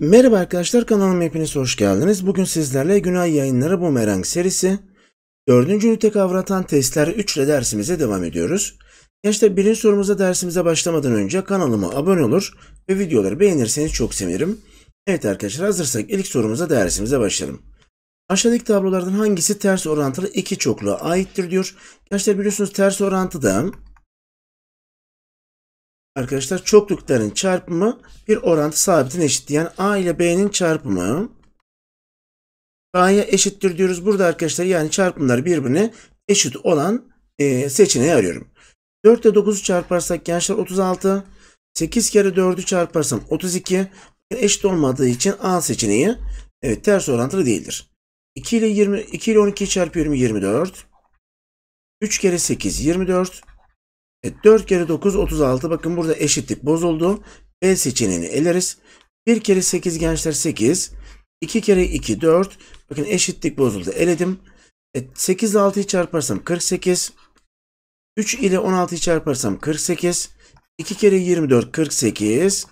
Merhaba arkadaşlar kanalıma hepiniz hoş geldiniz. Bugün sizlerle Günay Yayınları bu Bumerang serisi 4. ünite kavratan testler 3 ile dersimize devam ediyoruz. Gençler birinci sorumuza dersimize başlamadan önce kanalıma abone olur ve videoları beğenirseniz çok sevinirim. Evet arkadaşlar hazırsak ilk sorumuza dersimize başlayalım. Aşağıdaki tablolardan hangisi ters orantılı iki çokluğa aittir diyor. Gençler biliyorsunuz ters orantıda arkadaşlar çoklukların çarpımı bir orantı sabitin eşittir. Yani A ile B'nin çarpımı K'ya eşittir diyoruz. Burada arkadaşlar yani çarpımlar birbirine eşit olan e, seçeneği arıyorum. 4 ile 9'u çarparsak gençler 36. 8 kere 4'ü çarparsam 32. Eşit olmadığı için A seçeneği evet ters orantılı değildir. 2 ile 20 2 ile 12 çarpıyorum 24. 3 kere 8 24. E, 4 kere 9 36. Bakın burada eşitlik bozuldu. B seçeneğini eleriz. 1 kere 8 gençler 8. 2 kere 2 4. Bakın eşitlik bozuldu. Eledim. E, 8 ile 6'yı çarparsam 48. 3 ile 16'yı çarparsam 48. 2 kere 24 48.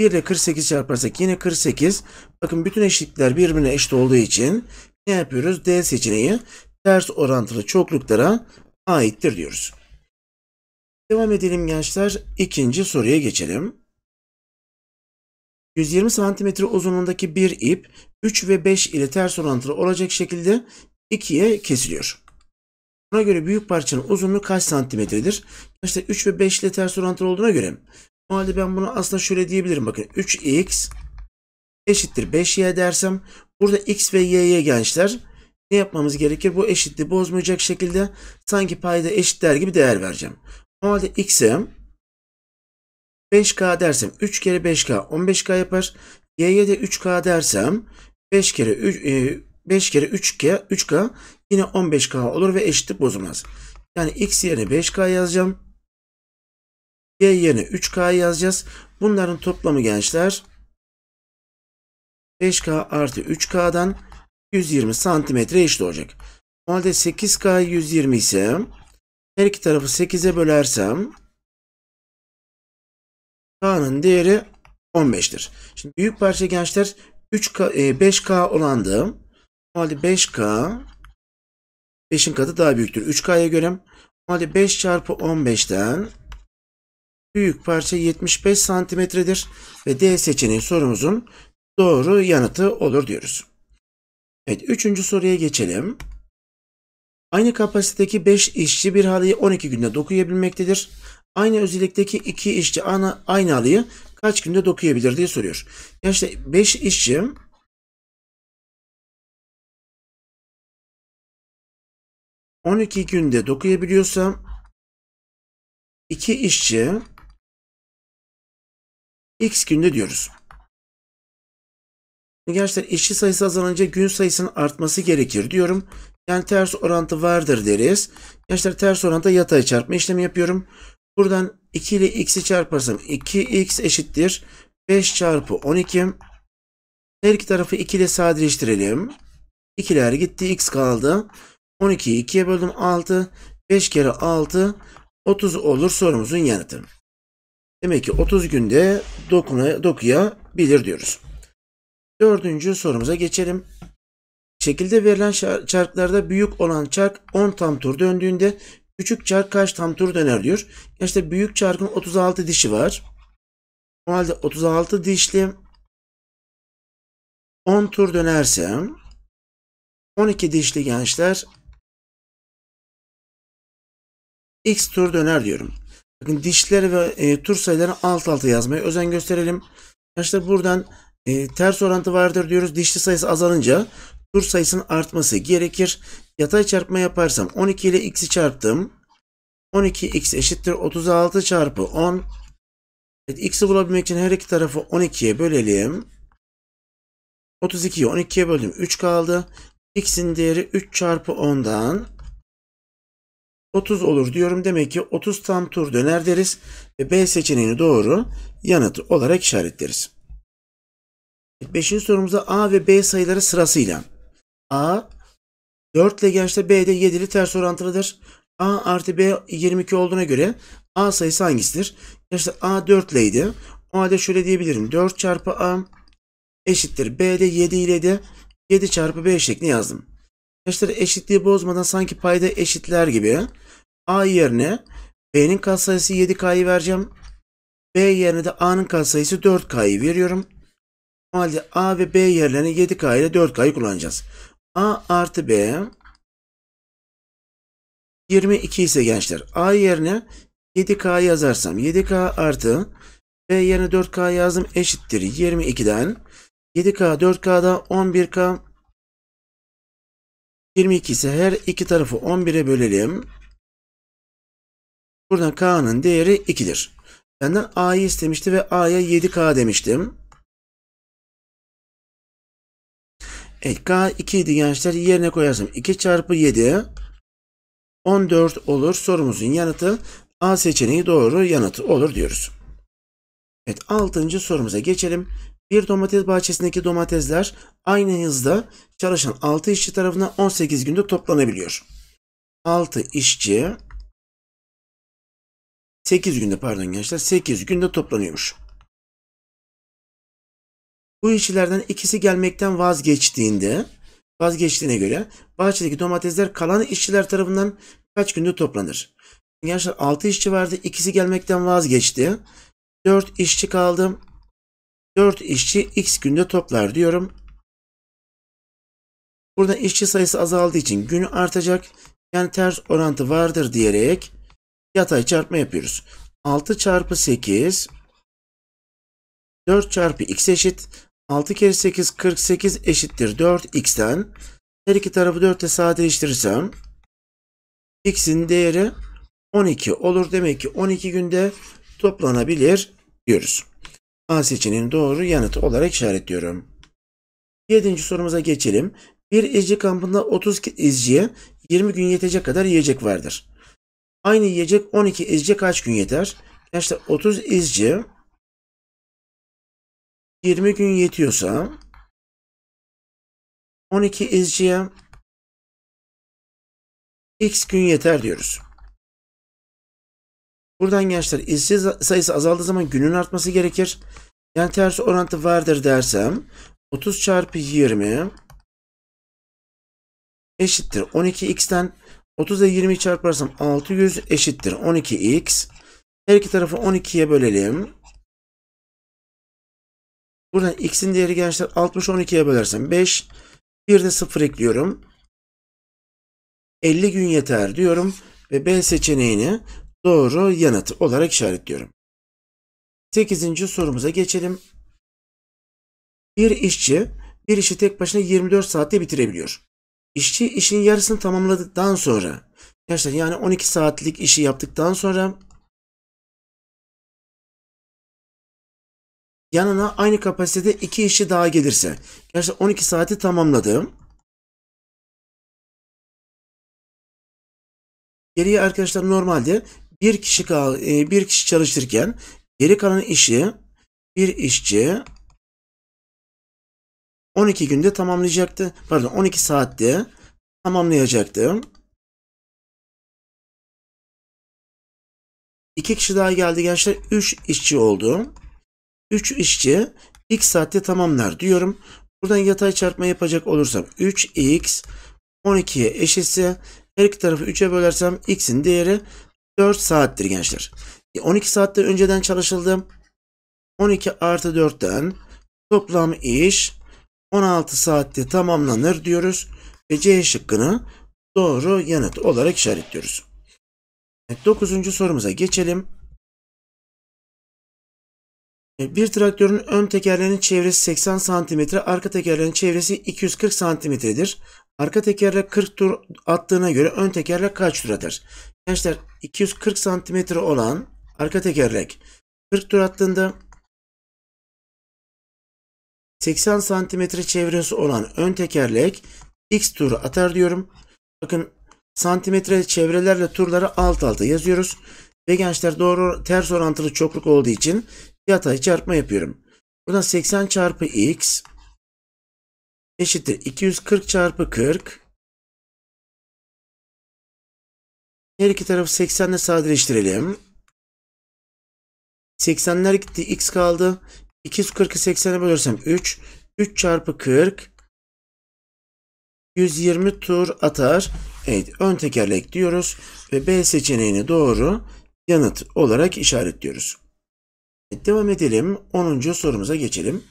1 ile 48 çarparsak yine 48. Bakın bütün eşitlikler birbirine eşit olduğu için ne yapıyoruz? D seçeneği ters orantılı çokluklara aittir diyoruz. Devam edelim gençler. İkinci soruya geçelim. 120 cm uzunluğundaki bir ip 3 ve 5 ile ters orantılı olacak şekilde ikiye kesiliyor. Buna göre büyük parçanın uzunluğu kaç santimetredir? İşte 3 ve 5 ile ters orantılı olduğuna göre o halde ben bunu aslında şöyle diyebilirim. Bakın 3x eşittir 5y dersem burada x ve y'ye gençler ne yapmamız gerekir? Bu eşitliği bozmayacak şekilde sanki payda eşitler gibi değer vereceğim. O halde x'e 5k dersem 3 kere 5k 15k yapar. Y'ye de 3k dersem 5 kere 3 5 e, kere 3k 3k yine 15k olur ve eşitlik bozulmaz. Yani x yerine 5k yazacağım. Y yerine 3K yazacağız. Bunların toplamı gençler 5K artı 3K'dan 120 santimetre eşit olacak. O halde 8K 120 ise her iki tarafı 8'e bölersem K'nın değeri 15'tir. Şimdi büyük parça gençler 3K, 5K e, olandı. O halde 5K 5'in katı daha büyüktür. 3K'ya göre o halde 5 çarpı 15'ten büyük parça 75 santimetredir ve D seçeneği sorumuzun doğru yanıtı olur diyoruz. Evet üçüncü soruya geçelim. Aynı kapasitedeki 5 işçi bir halıyı 12 günde dokuyabilmektedir. Aynı özellikteki 2 işçi ana, aynı halıyı kaç günde dokuyabilir diye soruyor. Ya işte 5 işçi ...12 günde dokuyabiliyorsa... ...2 işçi... X günde diyoruz. Gençler işçi sayısı azalınca gün sayısının artması gerekir diyorum. Yani ters orantı vardır deriz. Gençler ters orantı yatay çarpma işlemi yapıyorum. Buradan 2 ile x'i çarparsam 2x eşittir. 5 çarpı 12. Her iki tarafı 2 ile sadeleştirelim. 2'ler gitti x kaldı. 12'yi 2'ye böldüm 6. 5 kere 6 30 olur sorumuzun yanıtı. Demek ki 30 günde dokuna, dokuya bilir diyoruz. Dördüncü sorumuza geçelim. Şekilde verilen çarklarda büyük olan çark 10 tam tur döndüğünde küçük çark kaç tam tur döner diyor. İşte büyük çarkın 36 dişi var. O halde 36 dişli 10 tur dönersem 12 dişli gençler x tur döner diyorum. Bakın dişleri ve e, tur sayılarını alt alta yazmaya özen gösterelim. Arkadaşlar buradan e, ters orantı vardır diyoruz. Dişli sayısı azalınca tur sayısının artması gerekir. Yatay çarpma yaparsam 12 ile x'i çarptım. 12x eşittir 36 çarpı 10. Evet, x'i bulabilmek için her iki tarafı 12'ye bölelim. 32'yi 12'ye böldüm. 3 kaldı. x'in değeri 3 çarpı 10'dan 30 olur diyorum. Demek ki 30 tam tur döner deriz ve B seçeneğini doğru yanıt olarak işaretleriz. Beşinci sorumuzda A ve B sayıları sırasıyla. A 4 ile gençte B de ile ters orantılıdır. A artı B 22 olduğuna göre A sayısı hangisidir? Gençte A 4 ileydi. idi. O halde şöyle diyebilirim. 4 çarpı A eşittir. B de 7 ile de 7 çarpı B şeklinde yazdım. Kaçları eşitliği bozmadan sanki payda eşitler gibi. A yerine B'nin katsayısı 7K'yı vereceğim. B yerine de A'nın katsayısı 4K'yı veriyorum. O halde A ve B yerlerine 7K ile 4K'yı kullanacağız. A artı B 22 ise gençler. A yerine 7K yazarsam 7K artı B yerine 4K yazdım eşittir 22'den. 7K 4K'da 11K 22 ise her iki tarafı 11'e bölelim. Buradan K'nın değeri 2'dir. Benden A'yı istemişti ve A'ya 7K demiştim. Evet K 2 idi gençler. Yerine koyarsam 2 çarpı 7 14 olur. Sorumuzun yanıtı A seçeneği doğru yanıtı olur diyoruz. Evet 6. sorumuza geçelim. Bir domates bahçesindeki domatesler aynı hızda çalışan 6 işçi tarafından 18 günde toplanabiliyor. 6 işçi 8 günde pardon gençler 8 günde toplanıyormuş. Bu işçilerden ikisi gelmekten vazgeçtiğinde vazgeçtiğine göre bahçedeki domatesler kalan işçiler tarafından kaç günde toplanır? Gençler 6 işçi vardı ikisi gelmekten vazgeçti. 4 işçi kaldı 4 işçi x günde toplar diyorum. Burada işçi sayısı azaldığı için günü artacak. Yani ters orantı vardır diyerek yatay çarpma yapıyoruz. 6 çarpı 8 4 çarpı x eşit 6 kere 8 48 eşittir 4x'ten. Her iki tarafı 4 sadeleştirirsem x'in değeri 12 olur. Demek ki 12 günde toplanabilir diyoruz. A seçeneğini doğru yanıt olarak işaretliyorum. Yedinci sorumuza geçelim. Bir izci kampında 30 izciye 20 gün yetecek kadar yiyecek vardır. Aynı yiyecek 12 izci kaç gün yeter? Gençler 30 izci 20 gün yetiyorsa 12 izciye x gün yeter diyoruz. Buradan gençler işsiz sayısı azaldığı zaman günün artması gerekir. Yani ters orantı vardır dersem 30 çarpı 20 eşittir 12x'ten 30 ile 20'yi çarparsam 600 eşittir 12x. Her iki tarafı 12'ye bölelim. Buradan x'in değeri gençler 60 12'ye bölersem 5. Bir de 0 ekliyorum. 50 gün yeter diyorum ve B seçeneğini doğru yanıt olarak işaretliyorum. Sekizinci sorumuza geçelim. Bir işçi bir işi tek başına 24 saatte bitirebiliyor. İşçi işin yarısını tamamladıktan sonra gerçekten yani 12 saatlik işi yaptıktan sonra yanına aynı kapasitede iki işçi daha gelirse gerçekten 12 saati tamamladığım Geriye arkadaşlar normalde bir kişi e, bir kişi çalıştırırken geri kalan işi bir işçi 12 günde tamamlayacaktı. Pardon 12 saatte tamamlayacaktı. İki kişi daha geldi gençler. Üç işçi oldu. Üç işçi x saatte tamamlar diyorum. Buradan yatay çarpma yapacak olursam 3x 12'ye eşitse her iki tarafı 3'e bölersem x'in değeri 4 saattir gençler. 12 e, saattir önceden çalışıldım. 12 artı 4'ten toplam iş 16 saatte tamamlanır diyoruz. Ve C şıkkını doğru yanıt olarak işaretliyoruz. Evet, sorumuza geçelim. E, bir traktörün ön tekerlerinin çevresi 80 cm, arka tekerlerinin çevresi 240 cm'dir. Arka tekerle 40 tur attığına göre ön tekerle kaç tur atar? Gençler 240 santimetre olan arka tekerlek 40 tur attığında 80 santimetre çevresi olan ön tekerlek x turu atar diyorum. Bakın santimetre çevrelerle turları alt alta yazıyoruz. Ve gençler doğru ters orantılı çokluk olduğu için yatay çarpma yapıyorum. Buradan 80 çarpı x eşittir 240 çarpı 40 Her iki tarafı 80 ile sadeleştirelim. 80'ler gitti. X kaldı. 240'ı 80'e bölersem 3. 3 çarpı 40. 120 tur atar. Evet ön tekerlek diyoruz. Ve B seçeneğini doğru yanıt olarak işaretliyoruz. Evet, devam edelim. 10. sorumuza geçelim.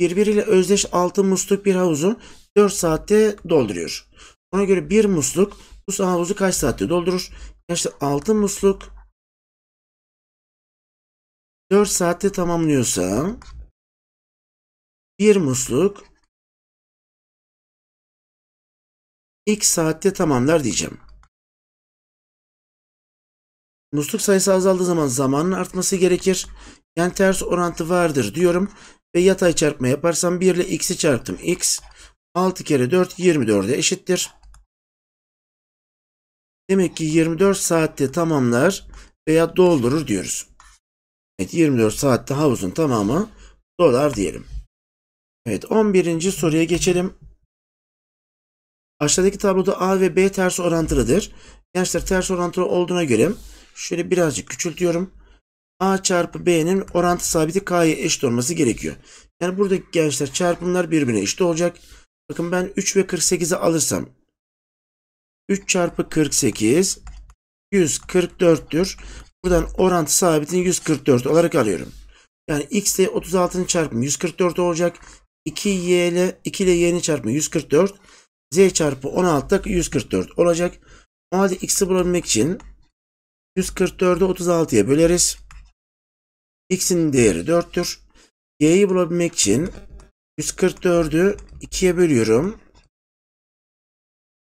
Birbiriyle özdeş 6 musluk bir havuzu 4 saatte dolduruyor. Ona göre bir musluk bu havuzu kaç saatte doldurur? Arkadaşlar altın musluk 4 saatte tamamlıyorsa bir musluk x saatte tamamlar diyeceğim. Musluk sayısı azaldığı zaman zamanın artması gerekir. Yani ters orantı vardır diyorum. Ve yatay çarpma yaparsam 1 ile x'i çarptım. x 6 kere 4 24'e eşittir. Demek ki 24 saatte tamamlar veya doldurur diyoruz. Evet 24 saatte havuzun tamamı dolar diyelim. Evet 11. soruya geçelim. Aşağıdaki tabloda A ve B ters orantılıdır. Gençler ters orantılı olduğuna göre şöyle birazcık küçültüyorum. A çarpı B'nin orantı sabiti K'ya eşit olması gerekiyor. Yani buradaki gençler çarpımlar birbirine eşit olacak. Bakın ben 3 ve 48'i alırsam 3 çarpı 48 144'tür. Buradan orantı sabitini 144 olarak alıyorum. Yani x ile 36'ın çarpımı 144 olacak. 2 y ile 2 ile y'nin çarpımı 144. z çarpı 16 da 144 olacak. O halde x'i bulabilmek için 144'ü 36'ya böleriz. x'in değeri 4'tür. y'yi bulabilmek için 144'ü 2'ye bölüyorum.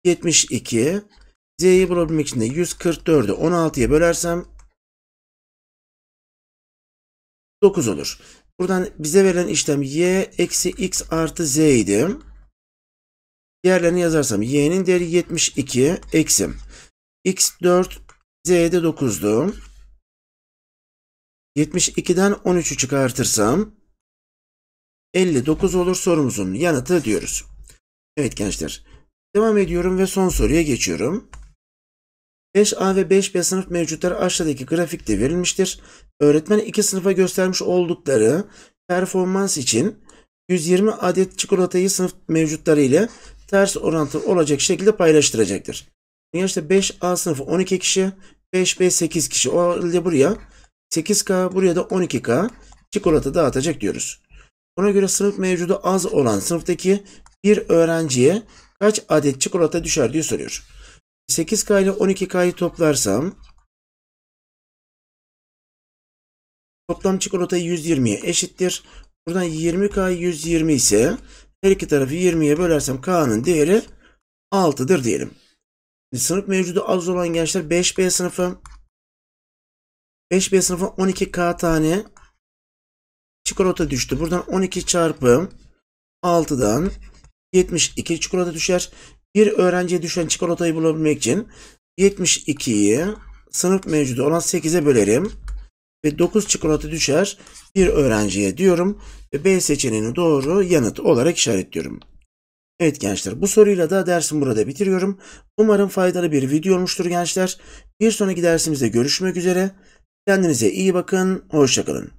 72. Z'yi bulabilmek için de 144'ü 16'ya bölersem 9 olur. Buradan bize verilen işlem y eksi x artı z idi. Diğerlerini yazarsam y'nin değeri 72 eksi x 4 z de 9'du. 72'den 13'ü çıkartırsam 59 olur sorumuzun yanıtı diyoruz. Evet gençler. Devam ediyorum ve son soruya geçiyorum. 5A ve 5B sınıf mevcutları aşağıdaki grafikte verilmiştir. Öğretmen iki sınıfa göstermiş oldukları performans için 120 adet çikolatayı sınıf mevcutları ile ters orantılı olacak şekilde paylaştıracaktır. Yani işte 5A sınıfı 12 kişi, 5B 8 kişi. O halde buraya 8K, buraya da 12K çikolata dağıtacak diyoruz. Ona göre sınıf mevcudu az olan sınıftaki bir öğrenciye kaç adet çikolata düşer diye soruyor. 8K ile 12K'yı toplarsam toplam çikolata 120'ye eşittir. Buradan 20K 120 ise her iki tarafı 20'ye bölersem K'nın değeri 6'dır diyelim. Şimdi sınıf mevcudu az olan gençler 5B sınıfı 5B sınıfı 12K tane çikolata düştü. Buradan 12 çarpı 6'dan 72 çikolata düşer. Bir öğrenciye düşen çikolatayı bulabilmek için 72'yi sınıf mevcudu olan 8'e bölerim. Ve 9 çikolata düşer bir öğrenciye diyorum. Ve B seçeneğini doğru yanıt olarak işaretliyorum. Evet gençler bu soruyla da dersimi burada bitiriyorum. Umarım faydalı bir video olmuştur gençler. Bir sonraki dersimizde görüşmek üzere. Kendinize iyi bakın. Hoşçakalın.